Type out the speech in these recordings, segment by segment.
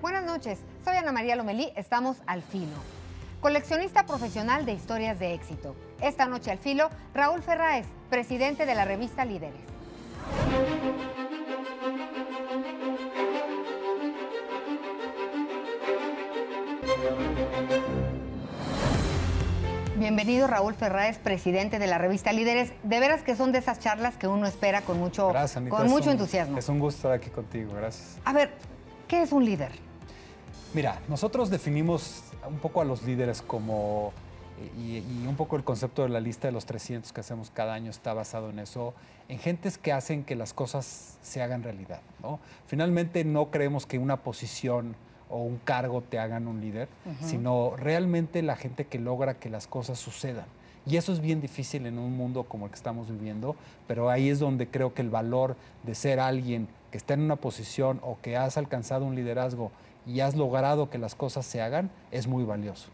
Buenas noches, soy Ana María Lomelí, estamos al filo. Coleccionista profesional de historias de éxito. Esta noche al filo, Raúl Ferraez, presidente de la revista Líderes. Bienvenido Raúl Ferraez, presidente de la revista Líderes. De veras que son de esas charlas que uno espera con mucho, con mucho entusiasmo. Es un gusto estar aquí contigo, gracias. A ver, ¿qué es un líder? Mira, nosotros definimos un poco a los líderes como, eh, y, un poco el concepto de la lista de los 300 que hacemos cada año está basado en eso, en gentes que hacen que las cosas se hagan realidad. ¿no? Finalmente no creemos que una posición o un cargo te hagan un líder, sino realmente la gente que logra que las cosas sucedan. Y eso es bien difícil en un mundo como el que estamos viviendo, pero ahí es donde creo que el valor de ser alguien que está en una posición o que has alcanzado un liderazgo y has logrado que las cosas se hagan, es muy valioso.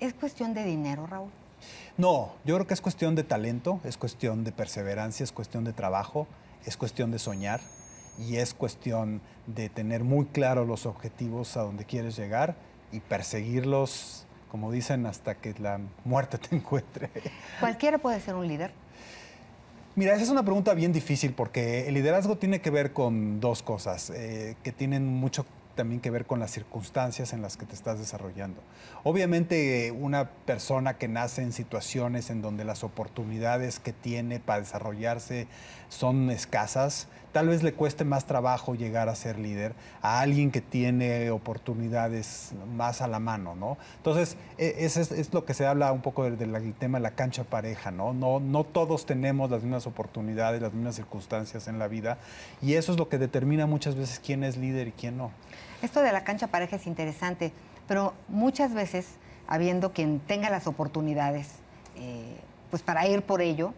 ¿Es cuestión de dinero, Raúl? No, yo creo que es cuestión de talento, es cuestión de perseverancia, es cuestión de trabajo, es cuestión de soñar y es cuestión de tener muy claro los objetivos a donde quieres llegar y perseguirlos, como dicen, hasta que la muerte te encuentre. ¿Cualquiera puede ser un líder? Mira, esa es una pregunta bien difícil porque el liderazgo tiene que ver con dos cosas eh, que tienen mucho también que ver con las circunstancias en las que te estás desarrollando. Obviamente una persona que nace en situaciones en donde las oportunidades que tiene para desarrollarse son escasas, tal vez le cueste más trabajo llegar a ser líder a alguien que tiene oportunidades más a la mano, ¿no? Entonces, e, es, lo que se habla un poco del, tema de la cancha pareja, ¿no? ¿no? No todos tenemos las mismas oportunidades, las mismas circunstancias en la vida y eso es lo que determina muchas veces quién es líder y quién no. Esto de la cancha pareja es interesante, pero muchas veces, habiendo quien tenga las oportunidades, eh, pues para ir por ello,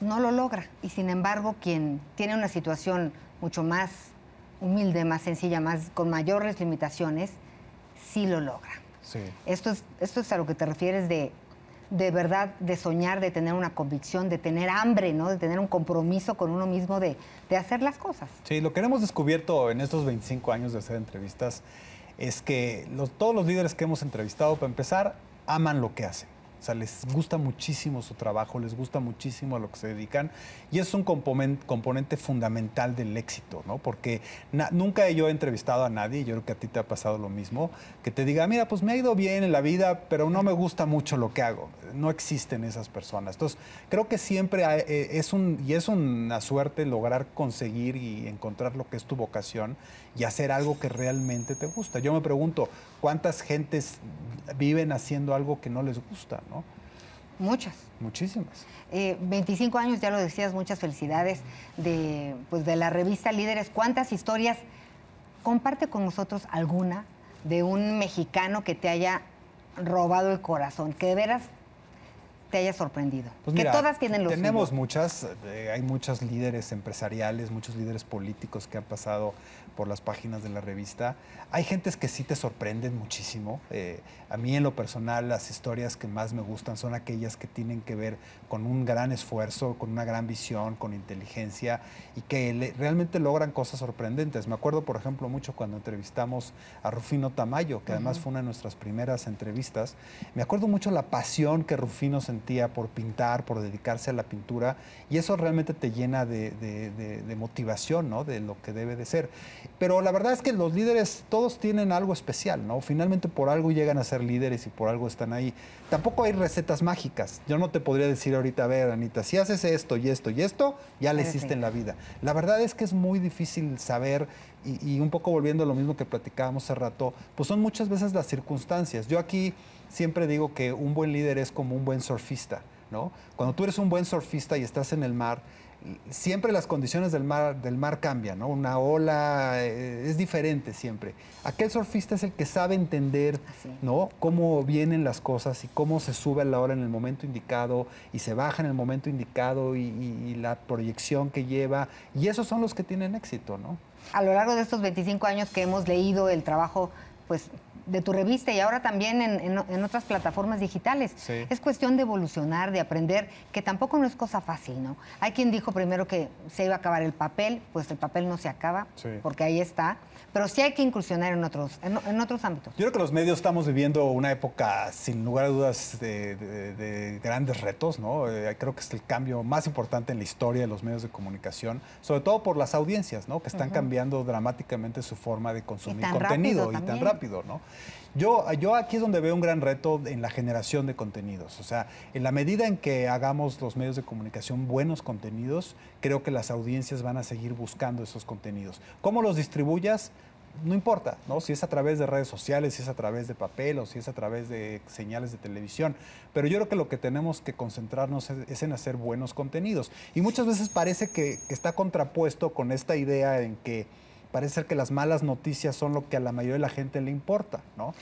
no lo logra. Y sin embargo, quien tiene una situación mucho más humilde, más sencilla, más con mayores limitaciones, sí lo logra. Esto, esto es a lo que te refieres de de verdad de soñar, de tener una convicción, de tener hambre, ¿no? De tener un compromiso con uno mismo de, hacer las cosas. Sí, lo que hemos descubierto en estos 25 años de hacer entrevistas es que todos los líderes que hemos entrevistado, para empezar, aman lo que hacen. O sea, les gusta muchísimo su trabajo, les gusta muchísimo a lo que se dedican y es un componente fundamental del éxito, ¿no? Porque nunca yo he entrevistado a nadie, yo creo que a ti te ha pasado lo mismo, que te diga, mira, pues me ha ido bien en la vida, pero no me gusta mucho lo que hago. No existen esas personas. Entonces, creo que siempre eh, es un, y es una suerte lograr conseguir y encontrar lo que es tu vocación y hacer algo que realmente te gusta. Yo me pregunto, ¿cuántas gentes viven haciendo algo que no les gusta? ¿no? Muchas. Muchísimas. 25 eh, años, ya lo decías, muchas felicidades de, pues, de la revista Líderes. ¿Cuántas historias? Comparte con nosotros alguna de un mexicano que te haya robado el corazón, que de veras te haya sorprendido? Pues que todas tienen los Tenemos muchas, eh, hay muchos líderes empresariales, muchos líderes políticos que han pasado por las páginas de la revista. Hay gentes que sí te sorprenden muchísimo. Eh, a mí en lo personal las historias que más me gustan son aquellas que tienen que ver con un gran esfuerzo, con una gran visión, con inteligencia y que realmente logran cosas sorprendentes. Me acuerdo, por ejemplo, mucho cuando entrevistamos a Rufino Tamayo, que además fue una de nuestras primeras entrevistas. Me acuerdo mucho la pasión que Rufino sentía por pintar, por dedicarse a la pintura, y eso realmente te llena de, motivación, ¿no? De lo que debe de ser. Pero la verdad es que los líderes todos tienen algo especial, ¿no? Finalmente por algo llegan a ser líderes y por algo están ahí. Tampoco hay recetas mágicas. Yo no te podría decir ahorita, a ver, Anita, si haces esto y esto y esto, ya le hiciste en la vida. La verdad es que es muy difícil saber y, y, un poco volviendo a lo mismo que platicábamos hace rato, pues son muchas veces las circunstancias. Yo aquí siempre digo que un buen líder es como un buen surfista, ¿no? Cuando tú eres un buen surfista y estás en el mar, siempre las condiciones del mar, del mar cambian, ¿no? Una ola eh, es diferente siempre. Aquel surfista es el que sabe entender, ¿no? Cómo vienen las cosas y cómo se sube a la ola en el momento indicado y se baja en el momento indicado y, y la proyección que lleva. Y esos son los que tienen éxito, ¿no? A lo largo de estos 25 años que hemos leído el trabajo, pues de tu revista y ahora también en, otras plataformas digitales. Es cuestión de evolucionar, de aprender, que tampoco no es cosa fácil, ¿no? Hay quien dijo primero que se iba a acabar el papel, pues el papel no se acaba, porque ahí está, pero sí hay que incursionar en otros, en, otros ámbitos. Yo creo que los medios estamos viviendo una época, sin lugar a dudas, de, grandes retos, ¿no? Eh, creo que es el cambio más importante en la historia de los medios de comunicación, sobre todo por las audiencias, ¿no? Que están cambiando dramáticamente su forma de consumir contenido y tan rápido, ¿no? Yo, yo aquí es donde veo un gran reto en la generación de contenidos. O sea, en la medida en que hagamos los medios de comunicación buenos contenidos, creo que las audiencias van a seguir buscando esos contenidos. ¿Cómo los distribuyas? no importa, ¿no? Si es a través de redes sociales, si es a través de papel o si es a través de señales de televisión. Pero yo creo que lo que tenemos que concentrarnos es, en hacer buenos contenidos. Y muchas veces parece que está contrapuesto con esta idea en que parece ser que las malas noticias son lo que a la mayoría de la gente le importa, ¿no?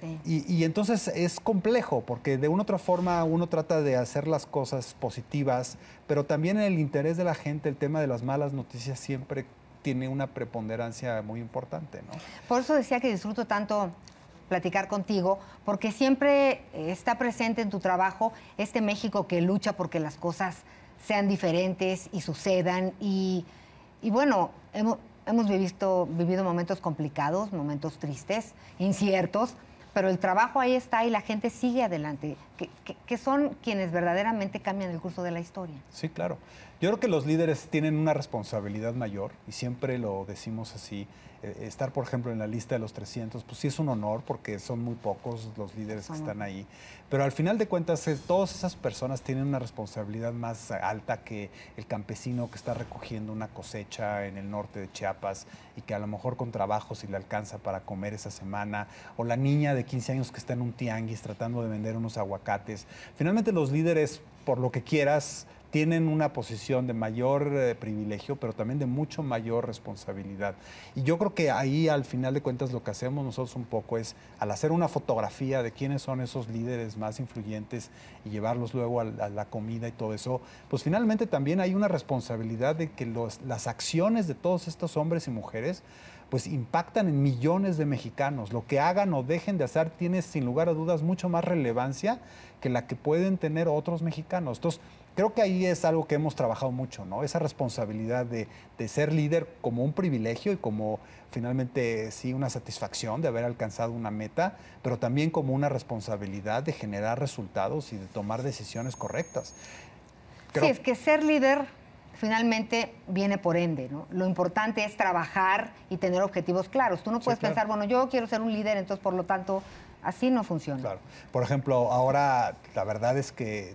Sí. Y, y, entonces es complejo, porque de una u otra forma uno trata de hacer las cosas positivas, pero también en el interés de la gente el tema de las malas noticias siempre tiene una preponderancia muy importante, ¿no? Por eso decía que disfruto tanto platicar contigo, porque siempre está presente en tu trabajo este México que lucha porque las cosas sean diferentes y sucedan. Y, y bueno, hemos, hemos vivido, momentos complicados, momentos tristes, inciertos, pero el trabajo ahí está y la gente sigue adelante que, son quienes verdaderamente cambian el curso de la historia. Sí, claro. Yo creo que los líderes tienen una responsabilidad mayor y siempre lo decimos así. Eh, estar, por ejemplo, en la lista de los 300, pues sí es un honor porque son muy pocos los líderes que están ahí. Pero al final de cuentas, todas esas personas tienen una responsabilidad más alta que el campesino que está recogiendo una cosecha en el norte de Chiapas y que a lo mejor con trabajo si le alcanza para comer esa semana, o la niña de 15 años que está en un tianguis tratando de vender unos aguacates Finalmente los líderes, por lo que quieras, tienen una posición de mayor eh, privilegio, pero también de mucho mayor responsabilidad. Y yo creo que ahí al final de cuentas lo que hacemos nosotros un poco es, al hacer una fotografía de quiénes son esos líderes más influyentes y llevarlos luego a, la comida y todo eso, pues finalmente también hay una responsabilidad de que las acciones de todos estos hombres y mujeres pues impactan en millones de mexicanos. Lo que hagan o dejen de hacer tiene sin lugar a dudas mucho más relevancia que la que pueden tener otros mexicanos. Entonces, Creo que ahí es algo que hemos trabajado mucho, ¿no? Esa responsabilidad de, ser líder como un privilegio y como finalmente sí una satisfacción de haber alcanzado una meta, pero también como una responsabilidad de generar resultados y de tomar decisiones correctas. Sí, es que ser líder finalmente viene por ende, ¿no? Lo importante es trabajar y tener objetivos claros. Tú no puedes pensar, bueno, yo quiero ser un líder, entonces por lo tanto así no funciona. Claro. Por ejemplo, ahora la verdad es que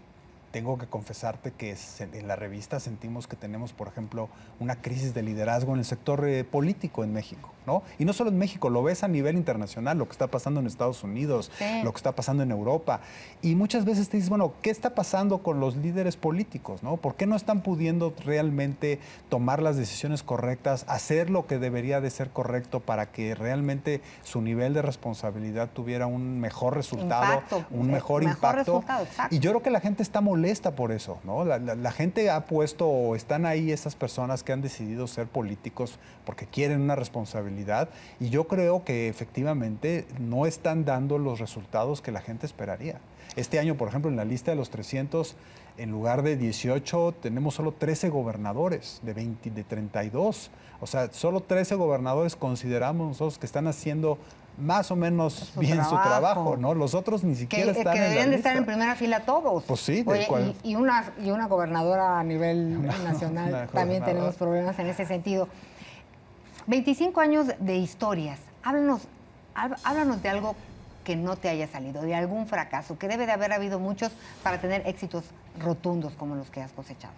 tengo que confesarte que en la revista sentimos que tenemos, por ejemplo, una crisis de liderazgo en el sector eh, político en México. Y no solo en México, lo ves a nivel internacional, lo que está pasando en Estados Unidos, lo que está pasando en Europa. Y muchas veces te dices, bueno, ¿qué está pasando con los líderes políticos, ¿no? ¿Por qué no están pudiendo realmente tomar las decisiones correctas, hacer lo que debería de ser correcto para que realmente su nivel de responsabilidad tuviera un mejor resultado, un eh, mejor, impacto? y yo creo que la gente está molesta por eso, ¿no? La, la gente ha puesto o están ahí esas personas que han decidido ser políticos porque quieren una responsabilidad y yo creo que efectivamente no están dando los resultados que la gente esperaría. Este año, por ejemplo, en la lista de los 300, en lugar de 18, tenemos solo 13 gobernadores de, 20, de 32. O sea, solo 13 gobernadores consideramos nosotros que están haciendo más o menos bien su trabajo, ¿no? Los otros ni siquiera eh, están en la deberían de estar en primera fila todos. Pues sí, y, una, y una gobernadora a nivel nacional también tenemos problemas en ese sentido. 25 años de historias. Háblanos, háblanos de algo que no te haya salido, de algún fracaso, que debe de haber habido muchos para tener éxitos rotundos como los que has cosechado.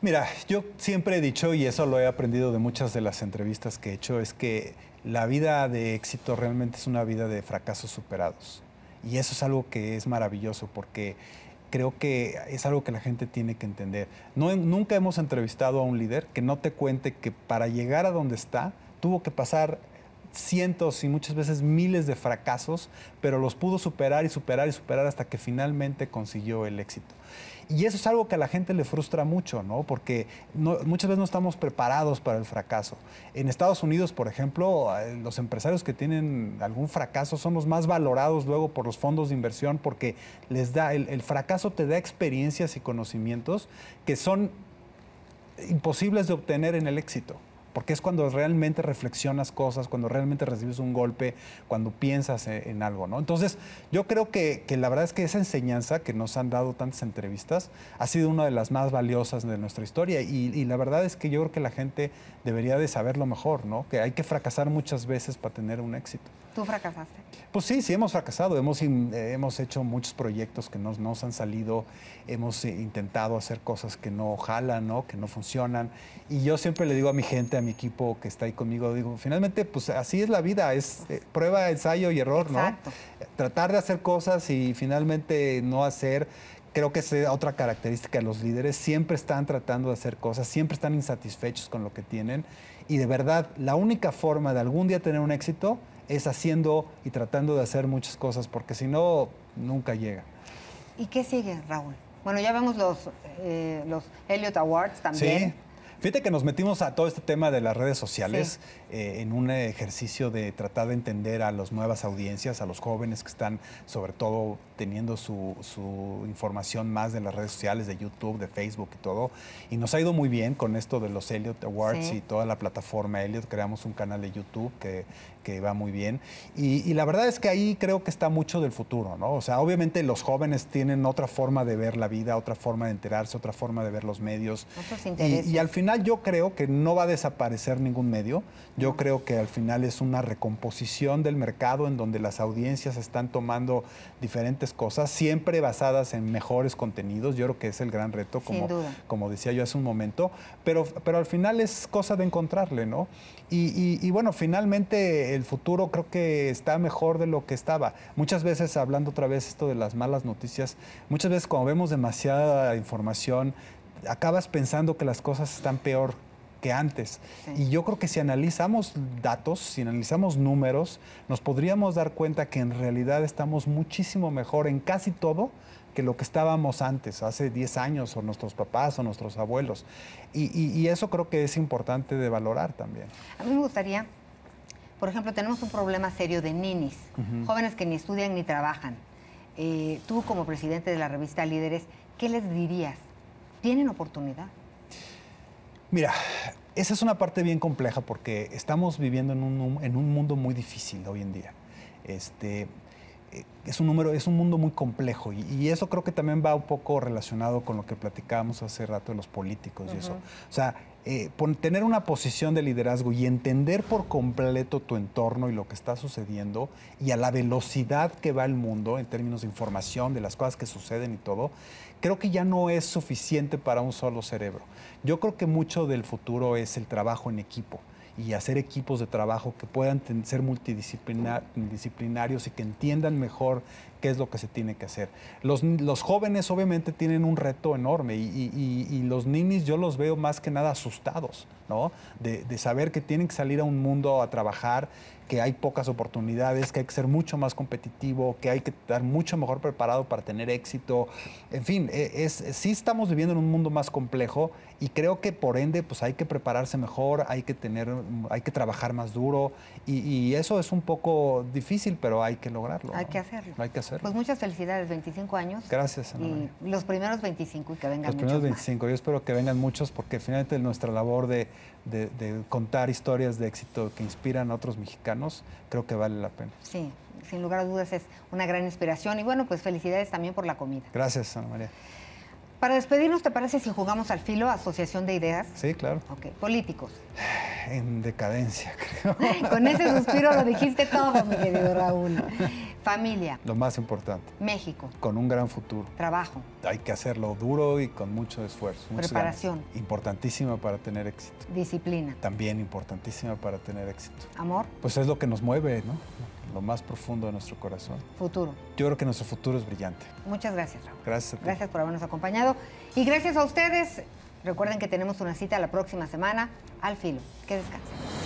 Mira, yo siempre he dicho, y eso lo he aprendido de muchas de las entrevistas que he hecho, es que la vida de éxito realmente es una vida de fracasos superados. Y eso es algo que es maravilloso porque creo que es algo que la gente tiene que entender. No, nunca hemos entrevistado a un líder que no te cuente que para llegar a donde está tuvo que pasar cientos y muchas veces miles de fracasos, pero los pudo superar y superar y superar hasta que finalmente consiguió el éxito. Y eso es algo que a la gente le frustra mucho, ¿no? Porque muchas veces no estamos preparados para el fracaso. En Estados Unidos, por ejemplo, eh, los empresarios que tienen algún fracaso son los más valorados luego por los fondos de inversión porque les da el fracaso te da experiencias y conocimientos que son imposibles de obtener en el éxito porque es cuando realmente reflexionas cosas, cuando realmente recibes un golpe, cuando piensas e-, en, algo, ¿no? Entonces, yo creo que, que, la verdad es que esa enseñanza que nos han dado tantas entrevistas ha sido una de las más valiosas de nuestra historia y, la verdad es que yo creo que la gente debería de saberlo mejor, ¿no? Que hay que fracasar muchas veces para tener un éxito. ¿Tú fracasaste? Pues sí, sí, hemos fracasado. Hemos, eh, hemos hecho muchos proyectos que nos, nos han salido. Hemos eh, intentado hacer cosas que no jalan, ¿no? que no funcionan. Y yo siempre le digo a mi gente, a mi equipo que está ahí conmigo, digo, finalmente, pues así es la vida, es eh, prueba, ensayo y error, ¿no? Tratar de hacer cosas y finalmente no hacer. Creo que es otra característica de los líderes, siempre están tratando de hacer cosas, siempre están insatisfechos con lo que tienen y de verdad la única forma de algún día tener un éxito es haciendo y tratando de hacer muchas cosas, porque si no, nunca llega. ¿Y qué sigue, Raúl? Bueno, ya vemos los, eh, los Elliot Awards también. Sí. Fíjate que nos metimos a todo este tema de las redes sociales eh, en un ejercicio de tratar de entender a las nuevas audiencias, a los jóvenes que están sobre todo teniendo su, información más de las redes sociales, de YouTube, de Facebook y todo. Y nos ha ido muy bien con esto de los Elliot Awards y toda la plataforma Elliot. Creamos un canal de YouTube que, va muy bien. Y, la verdad es que ahí creo que está mucho del futuro, ¿no? O sea, obviamente los jóvenes tienen otra forma de ver la vida, otra forma de enterarse, otra forma de ver los medios. Y, y al final yo creo que no va a desaparecer ningún medio. Yo creo que al final es una recomposición del mercado en donde las audiencias están tomando diferentes cosas, siempre basadas en mejores contenidos. Yo creo que es el gran reto, como, como decía yo hace un momento. Pero, pero al final es cosa de encontrarle, ¿no? Y, y bueno, finalmente el futuro creo que está mejor de lo que estaba. Muchas veces, hablando otra vez esto de las malas noticias, muchas veces cuando vemos demasiada información, acabas pensando que las cosas están peor que antes. Y yo creo que si analizamos datos, si analizamos números, nos podríamos dar cuenta que en realidad estamos muchísimo mejor en casi todo que lo que estábamos antes, hace 10 años, o nuestros papás, o nuestros abuelos. Y, eso creo que es importante de valorar también. A mí me gustaría, por ejemplo, tenemos un problema serio de ninis, jóvenes que ni estudian ni trabajan. Eh, tú como presidente de la revista Líderes, ¿qué les dirías tienen oportunidad? Mira, esa es una parte bien compleja porque estamos viviendo en un, en un mundo muy difícil hoy en día. Este, eh, es un número, es un mundo muy complejo y, eso creo que también va un poco relacionado con lo que platicábamos hace rato de los políticos y eso. O sea, eh, tener una posición de liderazgo y entender por completo tu entorno y lo que está sucediendo y a la velocidad que va el mundo en términos de información, de las cosas que suceden y todo, creo que ya no es suficiente para un solo cerebro. Yo creo que mucho del futuro es el trabajo en equipo y hacer equipos de trabajo que puedan ser multidisciplinarios y que entiendan mejor qué es lo que se tiene que hacer. Los, los jóvenes obviamente tienen un reto enorme y, y, los ninis yo los veo más que nada asustados, ¿no? De, de, saber que tienen que salir a un mundo a trabajar, que hay pocas oportunidades, que hay que ser mucho más competitivo, que hay que estar mucho mejor preparado para tener éxito. En fin, e, es, sí estamos viviendo en un mundo más complejo y creo que por ende pues hay que prepararse mejor, hay que, tener, hay que trabajar más duro y, eso es un poco difícil, pero hay que lograrlo. Hay que hacerlo. Pues muchas felicidades, 25 años. Gracias, Ana María. Y los primeros 25 y que vengan Los primeros 25, yo espero que vengan muchos porque finalmente nuestra labor de, de contar historias de éxito que inspiran a otros mexicanos, creo que vale la pena. Sí, sin lugar a dudas es una gran inspiración y bueno, pues felicidades también por la comida. Gracias, Ana María. Para despedirnos, ¿te parece si jugamos al filo, asociación de ideas? Sí, claro. Ok, políticos. En decadencia, creo. Con ese suspiro lo dijiste todo, mi querido Raúl. Familia. Lo más importante. México. Con un gran futuro. Trabajo. Hay que hacerlo duro y con mucho esfuerzo. Preparación. Importantísima para tener éxito. Disciplina. También importantísima para tener éxito. Amor. Pues es lo que nos mueve, ¿no? Lo más profundo de nuestro corazón. Futuro. Yo creo que nuestro futuro es brillante. Muchas gracias, Raúl. Gracias. A ti. Gracias por habernos acompañado. Y gracias a ustedes. Recuerden que tenemos una cita la próxima semana al filo. Que descansen.